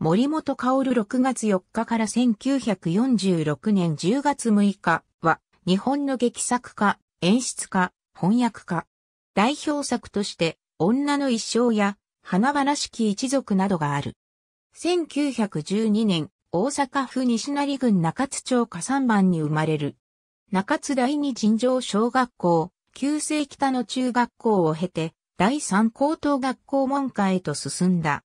森本薫6月4日から1946年10月6日は、日本の劇作家、演出家、翻訳家。代表作として、女の一生や、花々しき一族などがある。1912年、大阪府西成郡中津町加山番に生まれる。中津第二尋常小学校、旧制北の中学校を経て、第三高等学校門下へと進んだ。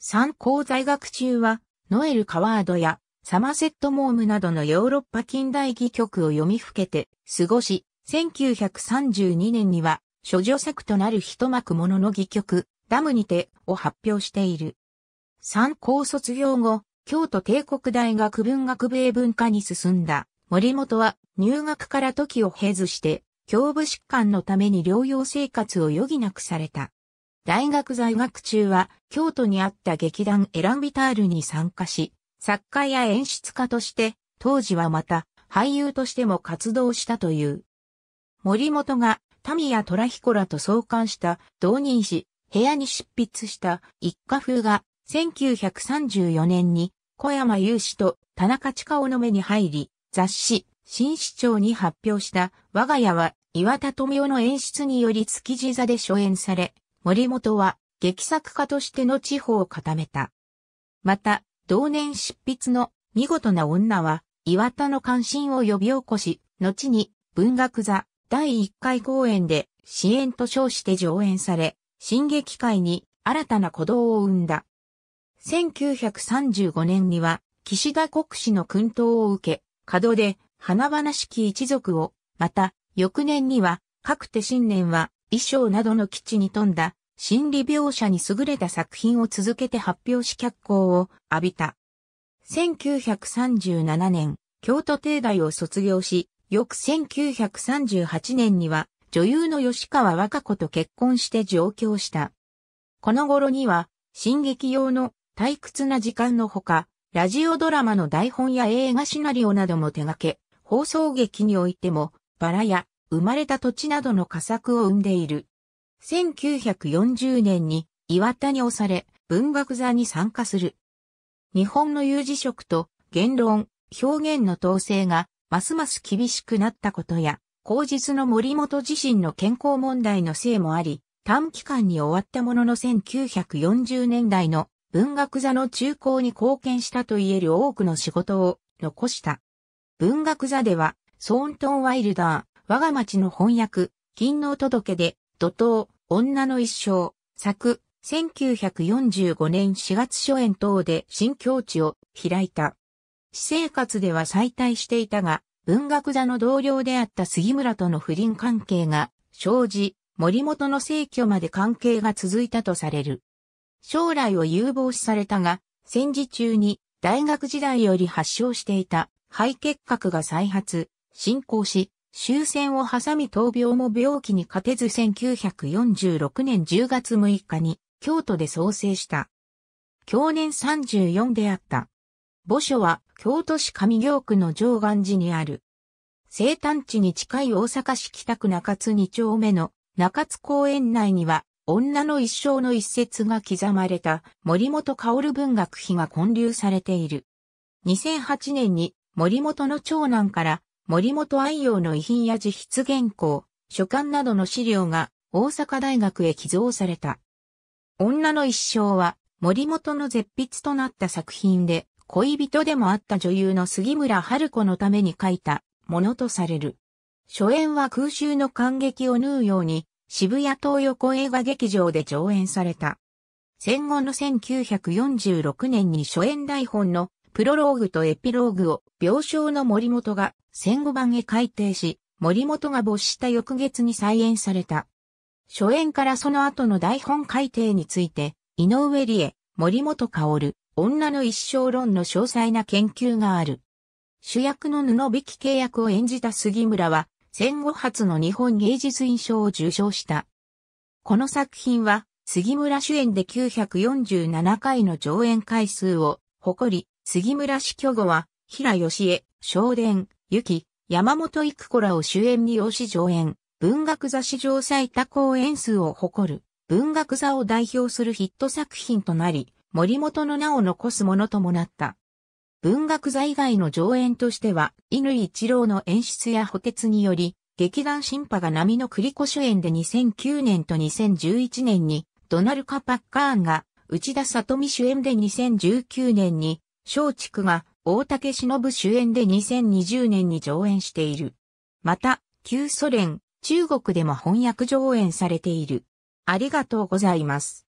参考在学中は、ノエル・カワードやサマセット・モームなどのヨーロッパ近代戯曲を読みふけて過ごし、1932年には、諸女作となる一幕ものの戯曲、ダムにてを発表している。参考卒業後、京都帝国大学文学部へ文化に進んだ森本は入学から時を経ずして、胸部疾患のために療養生活を余儀なくされた。大学在学中は京都にあった劇団エランビタールに参加し、作家や演出家として、当時はまた俳優としても活動したという。森本が民谷虎彦らと創刊した同人誌、部屋に執筆した一家風が1934年に小山雄氏と田中千佳夫の目に入り、雑誌、新市長に発表した我が家は岩田富夫の演出により築地座で初演され、森本は劇作家としての地方を固めた。また、同年執筆の見事な女は、岩田の関心を呼び起こし、後に文学座第1回公演で支援と称して上演され、新劇界に新たな鼓動を生んだ。1935年には、岸田国士の訓導を受け、門で花々しき一族を、また、翌年には、各手新年は、衣装などの基地に富んだ心理描写に優れた作品を続けて発表し脚光を浴びた。1937年、京都帝大を卒業し、翌1938年には女優の吉川和歌子と結婚して上京した。この頃には、進撃用の退屈な時間のほか、ラジオドラマの台本や映画シナリオなども手掛け、放送劇においても、バラや生まれた土地などの佳作を生んでいる。1940年に岩田に押され、文学座に参加する。日本の有事色と言論、表現の統制がますます厳しくなったことや、後日の森本自身の健康問題のせいもあり、短期間に終わったものの1940年代の文学座の中高に貢献したと言える多くの仕事を残した。文学座では、ソーントン・ワイルダー、我が町の翻訳、勤労届で、怒涛、女の一生、作、1945年4月初演等で新境地を開いた。私生活では再退していたが、文学座の同僚であった杉村との不倫関係が生じ、森本の逝去まで関係が続いたとされる。将来を有望視されたが、戦時中に大学時代より発症していた肺結核が再発、進行し、終戦を挟み闘病も病気に勝てず1946年10月6日に京都で創生した。去年34であった。墓所は京都市上京区の上岸寺にある。生誕地に近い大阪市北区中津2丁目の中津公園内には女の一生の一節が刻まれた森本薫文学碑が建立されている。2008年に森本の長男から森本愛用の遺品や自筆原稿、書簡などの資料が大阪大学へ寄贈された。女の一生は森本の絶筆となった作品で、恋人でもあった女優の杉村春子のために書いたものとされる。初演は空襲の感激を縫うように渋谷東横映画劇場で上演された。戦後の1946年に初演台本のプロローグとエピローグを病床の森本が戦後版へ改訂し、森本が没した翌月に再演された。初演からその後の台本改訂について、井上理恵、森本薫、女の一生論の詳細な研究がある。主役の布引き契約を演じた杉村は、戦後初の日本芸術院賞を受賞した。この作品は、杉村主演で947回の上演回数を誇り、杉村氏巨後は、平義江、昇殿、ゆき、山本育子らを主演に推し上演、文学座史上最多公演数を誇る、文学座を代表するヒット作品となり、森本の名を残すものともなった。文学座以外の上演としては、犬一郎の演出や補欠により、劇団新派が波の栗子主演で2009年と2011年に、ドナルカ・パッカーンが、内田里美主演で2019年に、松竹が大竹しのぶ主演で2020年に上演している。また、旧ソ連、中国でも翻訳上演されている。ありがとうございます。